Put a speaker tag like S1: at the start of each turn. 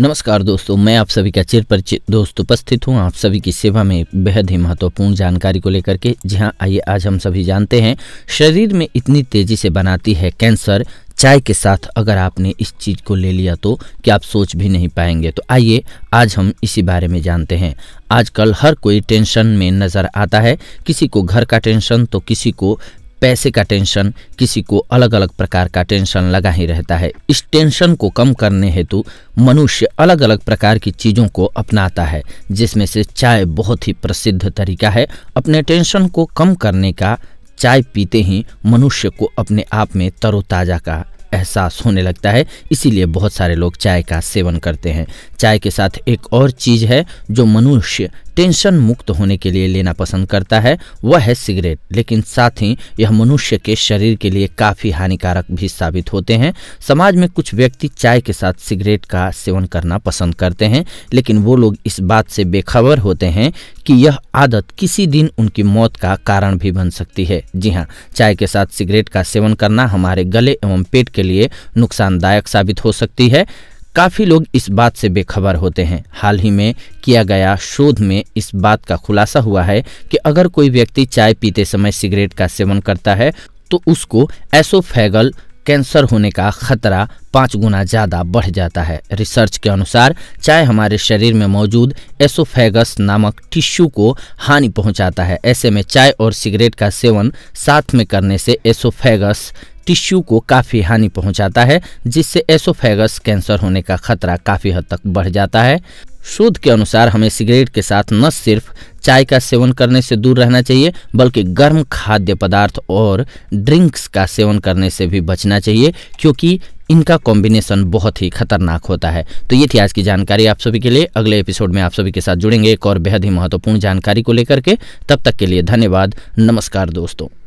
S1: नमस्कार दोस्तों मैं आप सभी का चिर परिचित दोस्त उपस्थित हूँ आप सभी की सेवा में बेहद ही महत्वपूर्ण जानकारी को लेकर के जी हाँ आइए आज हम सभी जानते हैं शरीर में इतनी तेज़ी से बनाती है कैंसर चाय के साथ अगर आपने इस चीज़ को ले लिया तो क्या आप सोच भी नहीं पाएंगे तो आइए आज हम इसी बारे में जानते हैं आजकल हर कोई टेंशन में नज़र आता है किसी को घर का टेंशन तो किसी को पैसे का टेंशन किसी को अलग अलग प्रकार का टेंशन लगा ही रहता है इस टेंशन को कम करने हेतु मनुष्य अलग अलग प्रकार की चीज़ों को अपनाता है जिसमें से चाय बहुत ही प्रसिद्ध तरीका है अपने टेंशन को कम करने का चाय पीते ही मनुष्य को अपने आप में तरोताज़ा का एहसास होने लगता है इसीलिए बहुत सारे लोग चाय का सेवन करते हैं चाय के साथ एक और चीज़ है जो मनुष्य टेंशन मुक्त होने के लिए लेना पसंद करता है वह है सिगरेट लेकिन साथ ही यह मनुष्य के शरीर के लिए काफ़ी हानिकारक भी साबित होते हैं समाज में कुछ व्यक्ति चाय के साथ सिगरेट का सेवन करना पसंद करते हैं लेकिन वो लोग इस बात से बेखबर होते हैं कि यह आदत किसी दिन उनकी मौत का कारण भी बन सकती है जी हाँ चाय के साथ सिगरेट का सेवन करना हमारे गले एवं पेट के लिए नुकसानदायक साबित हो सकती है काफ़ी लोग इस बात से बेखबर होते हैं हाल ही में किया गया शोध में इस बात का खुलासा हुआ है कि अगर कोई व्यक्ति चाय पीते समय सिगरेट का सेवन करता है तो उसको एसोफेगल कैंसर होने का खतरा पाँच गुना ज़्यादा बढ़ जाता है रिसर्च के अनुसार चाय हमारे शरीर में मौजूद एसोफेगस नामक टिश्यू को हानि पहुंचाता है ऐसे में चाय और सिगरेट का सेवन साथ में करने से एसोफेगस टिश्यू को काफ़ी हानि पहुंचाता है जिससे एसोफेगस कैंसर होने का खतरा काफ़ी हद तक बढ़ जाता है शोध के अनुसार हमें सिगरेट के साथ न सिर्फ चाय का सेवन करने से दूर रहना चाहिए बल्कि गर्म खाद्य पदार्थ और ड्रिंक्स का सेवन करने से भी बचना चाहिए क्योंकि इनका कॉम्बिनेशन बहुत ही खतरनाक होता है तो ये थी आज की जानकारी आप सभी के लिए अगले एपिसोड में आप सभी के साथ जुड़ेंगे एक और बेहद ही महत्वपूर्ण जानकारी को लेकर के तब तक के लिए धन्यवाद नमस्कार दोस्तों